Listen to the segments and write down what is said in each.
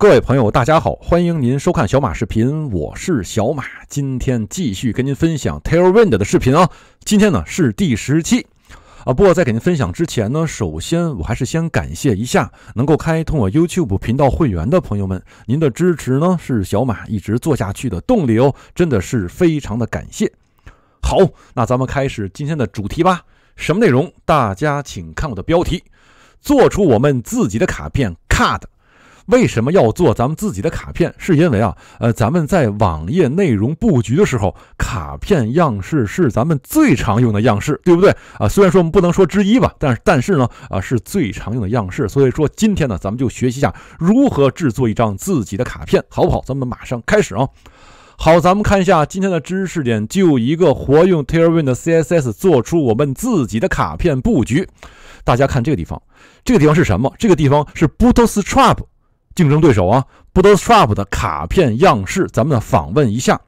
各位朋友，大家好，欢迎您收看小马视频，我是小马，今天继续跟您分享 Tailwind 的视频啊，今天呢是第十期啊。不过在给您分享之前呢，首先我还是先感谢一下能够开通我 YouTube 频道会员的朋友们，您的支持呢是小马一直做下去的动力哦，真的是非常的感谢。好，那咱们开始今天的主题吧，什么内容？大家请看我的标题，做出我们自己的卡片 Card。为什么要做咱们自己的卡片？是因为啊，呃，咱们在网页内容布局的时候，卡片样式是咱们最常用的样式，对不对啊？虽然说我们不能说之一吧，但是但是呢，啊，是最常用的样式。所以说今天呢，咱们就学习一下如何制作一张自己的卡片，好不好？咱们马上开始啊。好，咱们看一下今天的知识点，就一个活用 Tailwind CSS 做出我们自己的卡片布局。大家看这个地方，这个地方是什么？这个地方是 Bootstrap。竞争对手啊，Bootstrap 的卡片样式，咱们访问一下。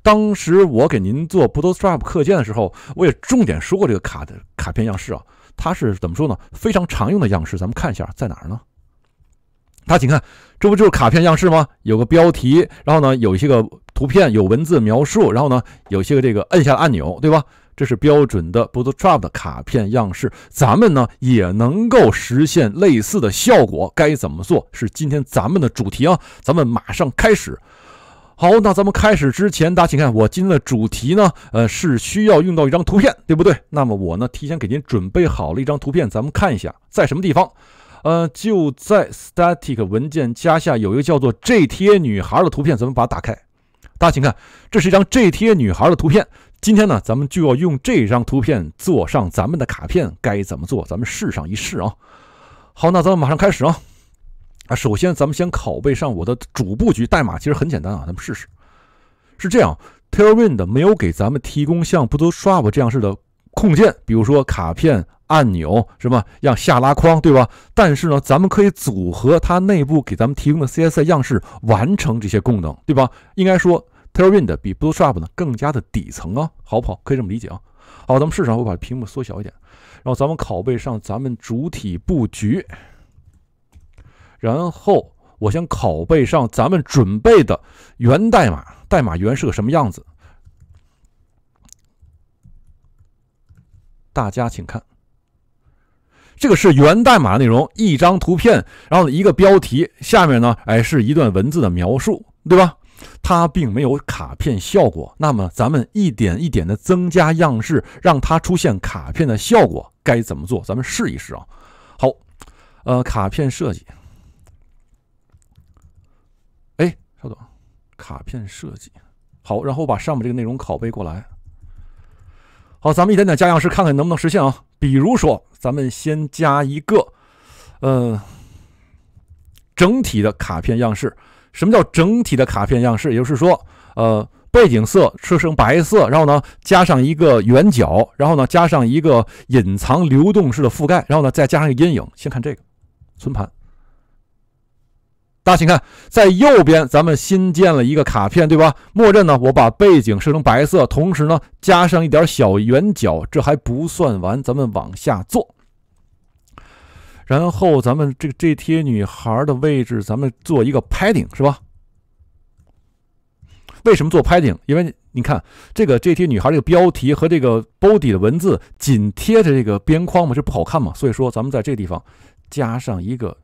当时我给您做 Bootstrap 课件的时候，我也重点说过这个卡的卡片样式啊，它是怎么说呢？非常常用的样式，咱们看一下在哪儿呢？大家请看，这不就是卡片样式吗？有个标题，然后呢，有一些个图片，有文字描述，然后呢，有些个这个按下按钮，对吧？这是标准的 Bootstrap 的卡片样式，咱们呢也能够实现类似的效果。该怎么做是今天咱们的主题啊！咱们马上开始。好，那咱们开始之前，大家请看我今天的主题呢，呃，是需要用到一张图片，对不对？那么我呢提前给您准备好了一张图片，咱们看一下在什么地方。呃，就在 Static 文件夹下有一个叫做 G T a 女孩的图片，咱们把它打开。大家请看，这是一张 G T a 女孩的图片。今天呢，咱们就要用这张图片做上咱们的卡片，该怎么做？咱们试上一试啊。好，那咱们马上开始啊啊！首先，咱们先拷贝上我的主布局代码，其实很简单啊。咱们试试，是这样。Tailwind 没有给咱们提供像 Bootstrap 这样式的控件，比如说卡片、按钮什么样下拉框，对吧？但是呢，咱们可以组合它内部给咱们提供的 CSS 样式，完成这些功能，对吧？应该说。Tailwind 比 Bootstrap 呢更加的底层啊，好不好？可以这么理解啊。好，咱们市场我把屏幕缩小一点，然后咱们拷贝上咱们主体布局，然后我先拷贝上咱们准备的源代码。代码源是个什么样子？大家请看，这个是源代码内容，一张图片，然后一个标题，下面呢，哎，是一段文字的描述，对吧？它并没有卡片效果，那么咱们一点一点的增加样式，让它出现卡片的效果，该怎么做？咱们试一试啊。好，呃，卡片设计。哎，稍等，卡片设计。好，然后把上面这个内容拷贝过来。好，咱们一点点加样式，看看能不能实现啊。比如说，咱们先加一个，呃，整体的卡片样式。什么叫整体的卡片样式？也就是说，呃，背景色设成白色，然后呢，加上一个圆角，然后呢，加上一个隐藏流动式的覆盖，然后呢，再加上一个阴影。先看这个，存盘。大家请看，在右边咱们新建了一个卡片，对吧？默认呢，我把背景设成白色，同时呢，加上一点小圆角。这还不算完，咱们往下做。然后咱们这个 G 贴女孩的位置，咱们做一个 padding 是吧？为什么做 padding？因为你看这个这贴女孩这个标题和这个 body 的文字紧贴着这个边框嘛，这不好看嘛。所以说咱们在这地方加上一个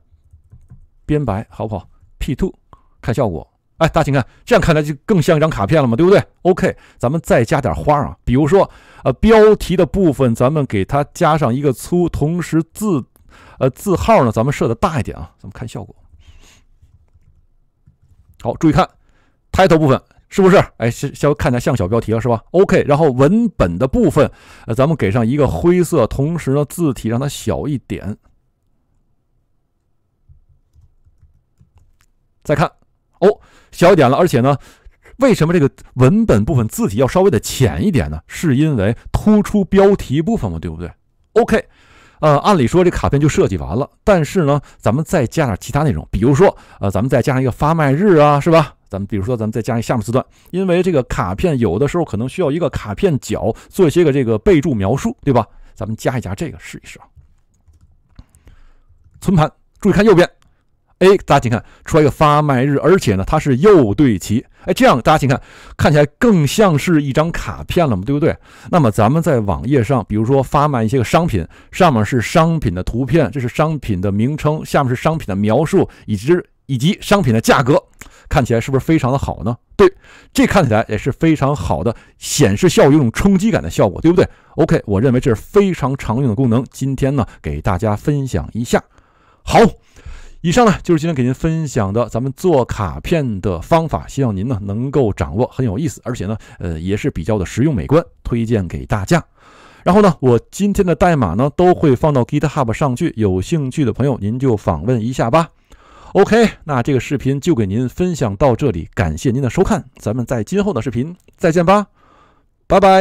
边白，好不好？P two 看效果。哎，大家请看，这样看来就更像一张卡片了嘛，对不对？OK，咱们再加点花啊，比如说呃标题的部分，咱们给它加上一个粗，同时字。呃，字号呢，咱们设的大一点啊，咱们看效果。好，注意看，抬头部分是不是？哎，稍微看起来像小标题了，是吧？OK，然后文本的部分，呃，咱们给上一个灰色，同时呢，字体让它小一点。再看，哦，小一点了，而且呢，为什么这个文本部分字体要稍微的浅一点呢？是因为突出标题部分嘛，对不对？OK。呃，按理说这卡片就设计完了，但是呢，咱们再加点其他内容，比如说，呃，咱们再加上一个发卖日啊，是吧？咱们比如说，咱们再加上下面字段，因为这个卡片有的时候可能需要一个卡片角做一些个这个备注描述，对吧？咱们加一加这个试一试啊。存盘，注意看右边。哎，大家请看，出来一个发卖日，而且呢，它是右对齐。哎，这样大家请看，看起来更像是一张卡片了嘛，对不对？那么咱们在网页上，比如说发卖一些个商品，上面是商品的图片，这是商品的名称，下面是商品的描述，以及以及商品的价格，看起来是不是非常的好呢？对，这看起来也是非常好的显示效果，有种冲击感的效果，对不对？OK，我认为这是非常常用的功能，今天呢给大家分享一下，好。以上呢就是今天给您分享的咱们做卡片的方法，希望您呢能够掌握，很有意思，而且呢，呃，也是比较的实用美观，推荐给大家。然后呢，我今天的代码呢都会放到 GitHub 上去，有兴趣的朋友您就访问一下吧。OK，那这个视频就给您分享到这里，感谢您的收看，咱们在今后的视频再见吧，拜拜。